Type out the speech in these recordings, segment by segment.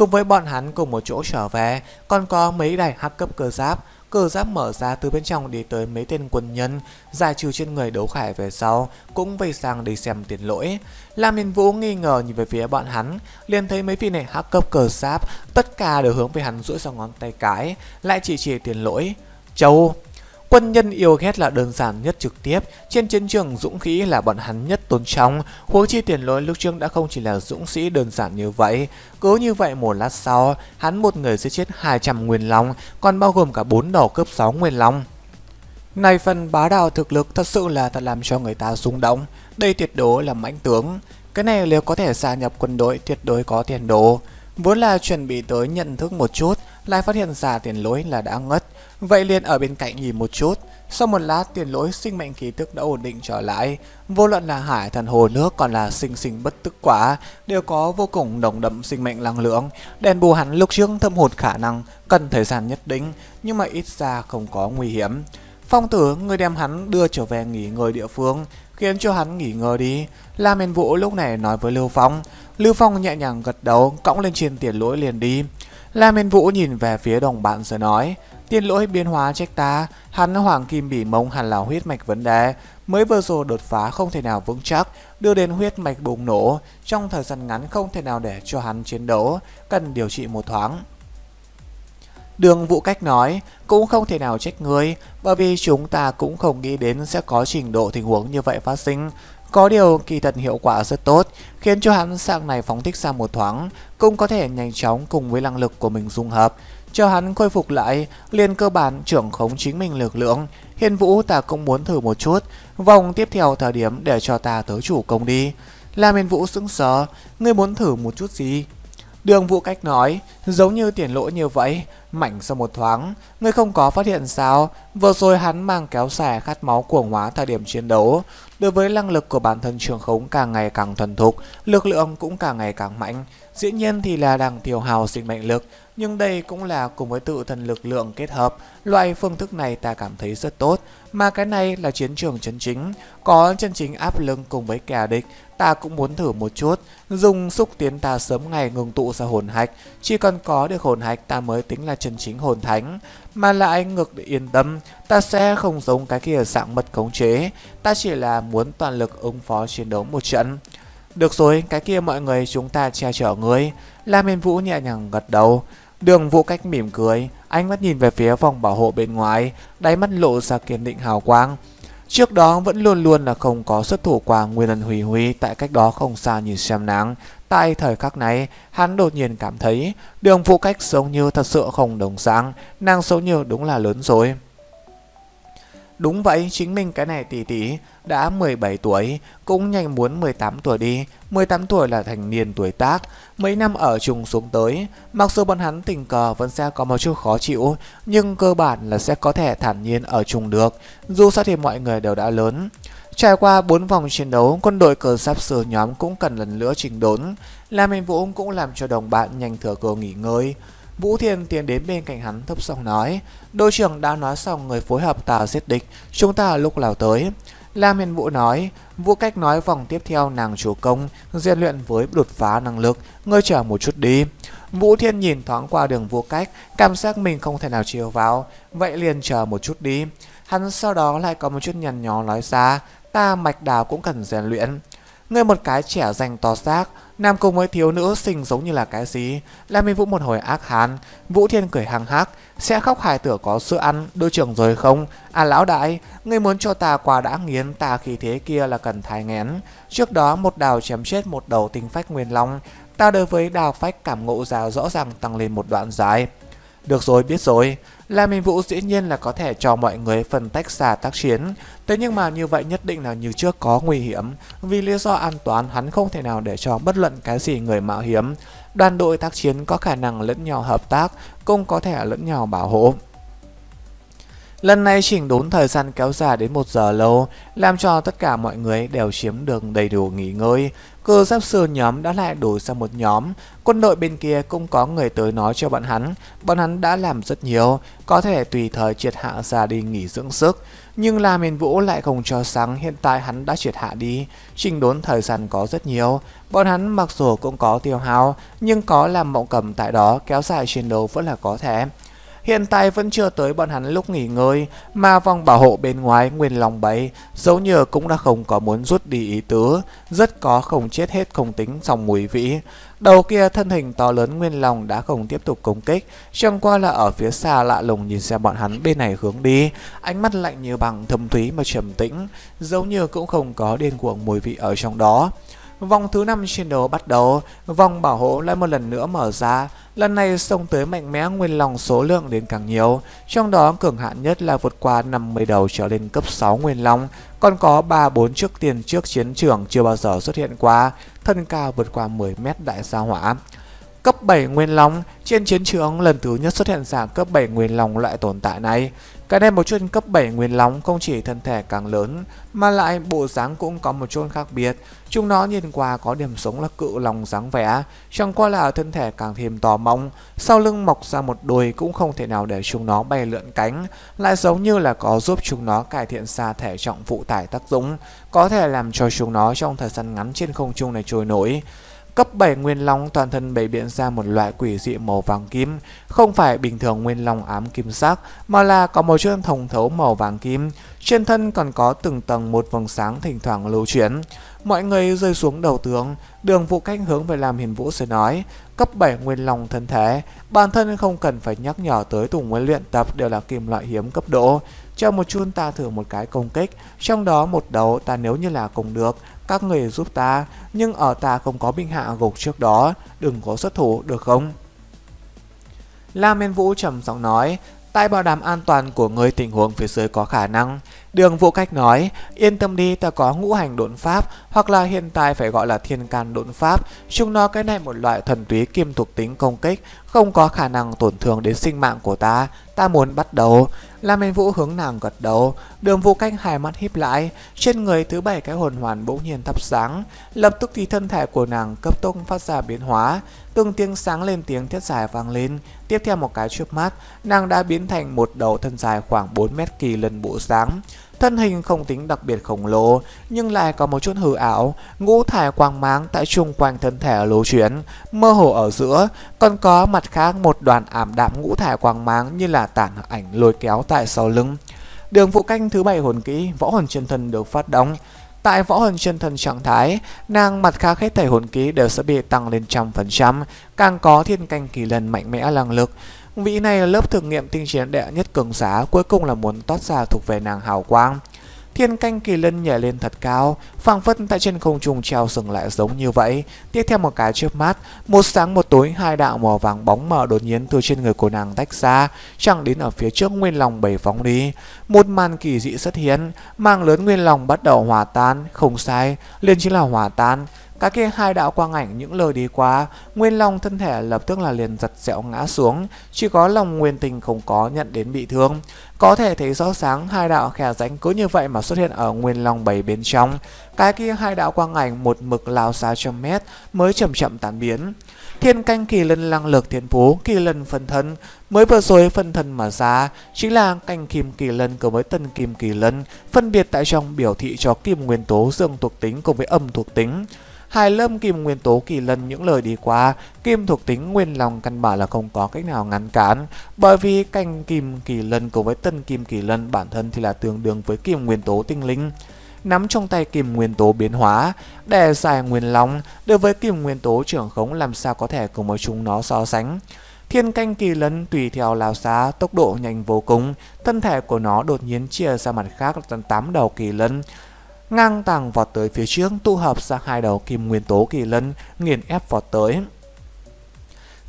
Cùng với bọn hắn cùng một chỗ trở về, còn có mấy đại hắc cấp cơ giáp, cơ giáp mở ra từ bên trong đi tới mấy tên quân nhân, giải trừ trên người đấu khải về sau, cũng vây sang đi xem tiền lỗi. Lam yên Vũ nghi ngờ nhìn về phía bọn hắn, liền thấy mấy vị này hắc cấp cơ giáp tất cả đều hướng về hắn duỗi sau ngón tay cái, lại chỉ chỉ tiền lỗi. Châu, Quân nhân yêu ghét là đơn giản nhất trực tiếp, trên chiến trường dũng khí là bọn hắn nhất tôn trọng, huống chi tiền lối lúc trước đã không chỉ là dũng sĩ đơn giản như vậy. Cứ như vậy một lát sau, hắn một người sẽ chết 200 nguyên long, còn bao gồm cả 4 đầu cướp 6 nguyên long. Này phần bá đạo thực lực thật sự là thật làm cho người ta rung động, đây tuyệt đối là mãnh tướng. Cái này nếu có thể gia nhập quân đội tuyệt đối có tiền đồ. Vốn là chuẩn bị tới nhận thức một chút, lại phát hiện ra tiền lối là đã ngất. Vậy liền ở bên cạnh nhìn một chút, sau một lát tiền lỗi sinh mệnh khí tức đã ổn định trở lại, vô luận là hải thần hồ nước còn là sinh sinh bất tức quả, đều có vô cùng đồng đậm sinh mệnh năng lượng, đèn bù hắn lúc trước thâm hụt khả năng, cần thời gian nhất định, nhưng mà ít ra không có nguy hiểm. Phong tử người đem hắn đưa trở về nghỉ ngơi địa phương, khiến cho hắn nghỉ ngơi đi. La Miền Vũ lúc này nói với Lưu Phong, Lưu Phong nhẹ nhàng gật đầu, cõng lên trên tiền lỗi liền đi. La Miền Vũ nhìn về phía đồng bạn rồi nói, Tiên lỗi biến hóa trách ta, hắn hoàng kim bỉ mông hẳn là huyết mạch vấn đề, mới vừa rồi đột phá không thể nào vững chắc, đưa đến huyết mạch bùng nổ, trong thời gian ngắn không thể nào để cho hắn chiến đấu, cần điều trị một thoáng. Đường Vũ Cách nói, cũng không thể nào trách người, bởi vì chúng ta cũng không nghĩ đến sẽ có trình độ tình huống như vậy phát sinh. Có điều kỳ thật hiệu quả rất tốt, khiến cho hắn sang này phóng thích ra một thoáng, cũng có thể nhanh chóng cùng với năng lực của mình dung hợp. Chờ hắn khôi phục lại, liền cơ bản trưởng khống chính mình lực lượng. Hiên Vũ ta cũng muốn thử một chút, vòng tiếp theo thời điểm để cho ta tới chủ công đi. làm Hiên Vũ sững sờ, ngươi muốn thử một chút gì? Đường Vũ Cách nói, giống như tiền lỗ như vậy, mạnh sau một thoáng, ngươi không có phát hiện sao, vừa rồi hắn mang kéo xẻ khát máu cuồng hóa thời điểm chiến đấu. Đối với năng lực của bản thân trường khống càng ngày càng thuần thục, lực lượng cũng càng ngày càng mạnh, Dĩ nhiên thì là đằng thiểu hào sinh mệnh lực, nhưng đây cũng là cùng với tự thần lực lượng kết hợp. Loại phương thức này ta cảm thấy rất tốt, mà cái này là chiến trường chân chính. Có chân chính áp lưng cùng với kẻ địch, ta cũng muốn thử một chút. Dùng xúc tiến ta sớm ngày ngừng tụ ra hồn hạch, chỉ cần có được hồn hạch ta mới tính là chân chính hồn thánh. Mà lại ngược để yên tâm, ta sẽ không giống cái kia dạng mật khống chế, ta chỉ là muốn toàn lực ứng phó chiến đấu một trận. Được rồi, cái kia mọi người chúng ta che chở người. La Miên Vũ nhẹ nhàng gật đầu. Đường Vũ Cách mỉm cười, ánh mắt nhìn về phía vòng bảo hộ bên ngoài, đáy mắt lộ ra kiên định hào quang. Trước đó vẫn luôn luôn là không có xuất thủ qua Nguyên Ân Huy Huy tại cách đó không xa nhìn xem nắng. Tại thời khắc này, hắn đột nhiên cảm thấy đường Vũ Cách giống như thật sự không đồng sáng, nàng giống như đúng là lớn rồi. Đúng vậy, chính mình cái này tỷ tỷ đã 17 tuổi, cũng nhanh muốn 18 tuổi đi, 18 tuổi là thành niên tuổi tác, mấy năm ở chung xuống tới, mặc dù bọn hắn tình cờ vẫn sẽ có một chút khó chịu, nhưng cơ bản là sẽ có thể thản nhiên ở chung được, dù sao thì mọi người đều đã lớn. Trải qua 4 vòng chiến đấu, quân đội cờ sắp sửa nhóm cũng cần lần nữa chỉnh đốn, làm Minh Vũ cũng làm cho đồng bạn nhanh thừa cơ nghỉ ngơi. Vũ Thiên tiến đến bên cạnh hắn thấp giọng nói, đội trưởng đã nói xong người phối hợp ta giết địch, chúng ta lúc nào tới. Lam Hiền Vũ nói, Vũ Cách nói vòng tiếp theo nàng chủ công, rèn luyện với đột phá năng lực, ngươi chờ một chút đi. Vũ Thiên nhìn thoáng qua đường Vũ Cách, cảm giác mình không thể nào chiều vào, vậy liền chờ một chút đi. Hắn sau đó lại có một chút nhằn nhó nói ra, ta mạch đào cũng cần rèn luyện. Người một cái trẻ dành to xác Nam cùng với thiếu nữ xinh giống như là cái gì làm Minh Vũ một hồi ác hán Vũ Thiên cười hăng hắc Sẽ khóc hài tử có sữa ăn Đôi trưởng rồi không À lão đại Ngươi muốn cho ta quà đã nghiến Ta khi thế kia là cần thái ngén Trước đó một đào chém chết một đầu tinh phách nguyên long Ta đối với đào phách cảm ngộ già rõ ràng tăng lên một đoạn dài được rồi, biết rồi. La mình Vũ dĩ nhiên là có thể cho mọi người phân tách xa tác chiến. Thế nhưng mà như vậy nhất định là như trước có nguy hiểm. Vì lý do an toàn hắn không thể nào để cho bất luận cái gì người mạo hiểm. Đoàn đội tác chiến có khả năng lẫn nhau hợp tác, cũng có thể lẫn nhau bảo hộ. Lần này chỉnh đốn thời gian kéo dài đến 1 giờ lâu, làm cho tất cả mọi người đều chiếm được đầy đủ nghỉ ngơi cơ giáp sườn nhóm đã lại đổi sang một nhóm, quân đội bên kia cũng có người tới nói cho bọn hắn, bọn hắn đã làm rất nhiều, có thể tùy thời triệt hạ ra đi nghỉ dưỡng sức. Nhưng La Miền Vũ lại không cho sáng hiện tại hắn đã triệt hạ đi, trình đốn thời gian có rất nhiều, bọn hắn mặc dù cũng có tiêu hao, nhưng có làm mộng cầm tại đó kéo dài chiến đấu vẫn là có thể. Hiện tại vẫn chưa tới bọn hắn lúc nghỉ ngơi, mà vòng bảo hộ bên ngoài nguyên lòng bấy, dấu nhờ cũng đã không có muốn rút đi ý tứ, rất có không chết hết không tính xong mùi vĩ. Đầu kia thân hình to lớn nguyên lòng đã không tiếp tục công kích, chẳng qua là ở phía xa lạ lùng nhìn xem bọn hắn bên này hướng đi, ánh mắt lạnh như bằng thâm thúy mà trầm tĩnh, dấu như cũng không có điên cuồng mùi vị ở trong đó. Vòng thứ năm chiến đấu bắt đầu, vòng bảo hộ lại một lần nữa mở ra, Lần này sông tới mạnh mẽ nguyên lòng số lượng đến càng nhiều, trong đó cường hạn nhất là vượt qua 50 đầu trở lên cấp 6 nguyên long còn có 3-4 chiếc tiền trước chiến trường chưa bao giờ xuất hiện qua, thân cao vượt qua 10 mét đại gia hỏa. Cấp 7 Nguyên Long Trên chiến trường lần thứ nhất xuất hiện dạng cấp 7 Nguyên Long loại tồn tại này Cái này một chút cấp 7 Nguyên Long không chỉ thân thể càng lớn Mà lại bộ dáng cũng có một chút khác biệt Chúng nó nhìn qua có điểm sống là cự lòng dáng vẻ Chẳng qua là thân thể càng thêm to mong Sau lưng mọc ra một đuôi cũng không thể nào để chúng nó bay lượn cánh Lại giống như là có giúp chúng nó cải thiện xa thể trọng phụ tải tác dụng Có thể làm cho chúng nó trong thời gian ngắn trên không trung này trôi nổi Cấp 7 Nguyên Long toàn thân bày biện ra một loại quỷ dị màu vàng kim, không phải bình thường Nguyên Long ám kim sắc, mà là có một chân thông thấu màu vàng kim, trên thân còn có từng tầng một vầng sáng thỉnh thoảng lưu chuyển. Mọi người rơi xuống đầu tướng, đường vụ cách hướng về làm hiền vũ sẽ nói, cấp 7 Nguyên Long thân thể, bản thân không cần phải nhắc nhở tới tùng nguyên luyện tập đều là kim loại hiếm cấp độ. cho một chun ta thử một cái công kích, trong đó một đấu ta nếu như là cùng được, các người giúp ta, nhưng ở ta không có binh hạ gục trước đó, đừng có xuất thủ được không? La Miên Vũ trầm giọng nói, tại bảo đảm an toàn của người tình huống phía dưới có khả năng. Đường Vũ Cách nói, yên tâm đi ta có ngũ hành độn pháp, hoặc là hiện tại phải gọi là thiên can độn pháp, chúng nó cái này một loại thần túy kim thuộc tính công kích, không có khả năng tổn thương đến sinh mạng của ta, ta muốn bắt đầu. Lam Minh Vũ hướng nàng gật đầu, đường vô canh hai mắt híp lại, trên người thứ bảy cái hồn hoàn bỗng nhiên thắp sáng, lập tức thì thân thể của nàng cấp tốc phát ra biến hóa, từng tiếng sáng lên tiếng thiết dài vang lên, tiếp theo một cái chớp mắt, nàng đã biến thành một đầu thân dài khoảng 4 mét kỳ lần bộ sáng thân hình không tính đặc biệt khổng lồ nhưng lại có một chút hư ảo, ngũ thải quang máng tại chung quanh thân thể lưu chuyển, mơ hồ ở giữa, còn có mặt khác một đoàn ảm đạm ngũ thải quang máng như là tản ảnh lôi kéo tại sau lưng. Đường phụ canh thứ bảy hồn kỹ, võ hồn chân thân được phát động. Tại võ hồn chân thần trạng thái, nàng mặt khác hết thể hồn kỹ đều sẽ bị tăng lên trăm phần trăm, càng có thiên canh kỳ lần mạnh mẽ năng lực vị này là lớp thử nghiệm tinh chiến đệ nhất cường giá cuối cùng là muốn toát ra thuộc về nàng hào quang. Thiên canh kỳ lân nhảy lên thật cao, phảng phất tại trên không trung treo dừng lại giống như vậy. Tiếp theo một cái chớp mắt, một sáng một tối hai đạo màu vàng bóng mờ đột nhiên từ trên người của nàng tách ra, chẳng đến ở phía trước nguyên lòng bảy phóng đi. Một màn kỳ dị xuất hiện, mang lớn nguyên lòng bắt đầu hòa tan, không sai, liền chính là hòa tan cái kia hai đạo quang ảnh những lời đi qua, nguyên long thân thể lập tức là liền giật dẹo ngã xuống, chỉ có lòng nguyên tình không có nhận đến bị thương. Có thể thấy rõ sáng hai đạo khẻ rãnh cứ như vậy mà xuất hiện ở nguyên long bảy bên trong. Cái kia hai đạo quang ảnh một mực lao xa trăm mét mới chậm chậm tán biến. Thiên canh kỳ lân lăng lược thiên phú, kỳ lân phân thân, mới vừa rồi phân thân mà ra, chính là canh kim kỳ lân cùng với tân kim kỳ lân, phân biệt tại trong biểu thị cho kim nguyên tố dương thuộc tính cùng với âm thuộc tính. Hải Lâm Kim nguyên tố kỳ lân những lời đi qua, Kim thuộc tính nguyên lòng căn bản là không có cách nào ngăn cản, bởi vì canh Kim kỳ lân cùng với tân Kim kỳ lân bản thân thì là tương đương với Kim nguyên tố tinh linh nắm trong tay kim nguyên tố biến hóa, để giải nguyên lòng đối với kim nguyên tố trưởng khống làm sao có thể cùng với chúng nó so sánh. Thiên canh kỳ lân tùy theo lao xá, tốc độ nhanh vô cùng, thân thể của nó đột nhiên chia ra mặt khác tận 8 đầu kỳ lân, ngang tàng vọt tới phía trước tụ hợp ra hai đầu kim nguyên tố kỳ lân nghiền ép vọt tới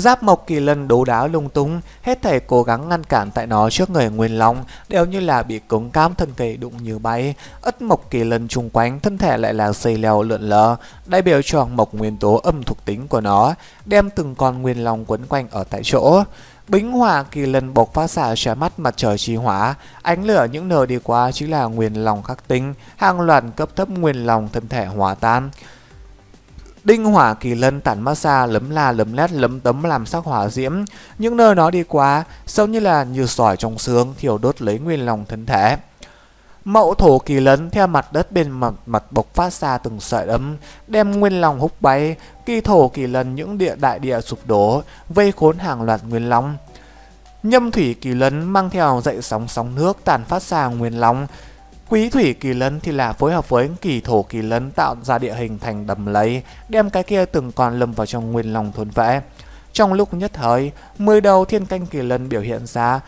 Giáp Mộc Kỳ lần đấu đá lung tung, hết thể cố gắng ngăn cản tại nó trước người Nguyên Long, đều như là bị cứng cám thân thể đụng như bay. Ất Mộc Kỳ lần chung quanh, thân thể lại là xây leo lượn lờ, đại biểu cho mộc nguyên tố âm thuộc tính của nó, đem từng con Nguyên Long quấn quanh ở tại chỗ. Bính hỏa kỳ lần bộc phát xả trái mắt mặt trời chi hỏa, ánh lửa những nơi đi qua chính là nguyên lòng khắc tinh, hàng loạt cấp thấp nguyên lòng thân thể hòa tan. Đinh hỏa kỳ lân tản massage lấm la lấm lét lấm tấm làm sắc hỏa diễm Những nơi nó đi qua Sống như là như sỏi trong xương thiểu đốt lấy nguyên lòng thân thể Mậu thổ kỳ lấn theo mặt đất bên mặt, mặt bộc phát ra từng sợi ấm, đem nguyên lòng húc bay, kỳ thổ kỳ lân những địa đại địa sụp đổ, vây khốn hàng loạt nguyên lòng Nhâm thủy kỳ lấn mang theo dậy sóng sóng nước tàn phát ra nguyên lòng Quý thủy kỳ lân thì là phối hợp với kỳ thổ kỳ lân tạo ra địa hình thành đầm lấy, đem cái kia từng còn lâm vào trong nguyên lòng thôn vẽ. Trong lúc nhất thời, mười đầu thiên canh kỳ lân biểu hiện ra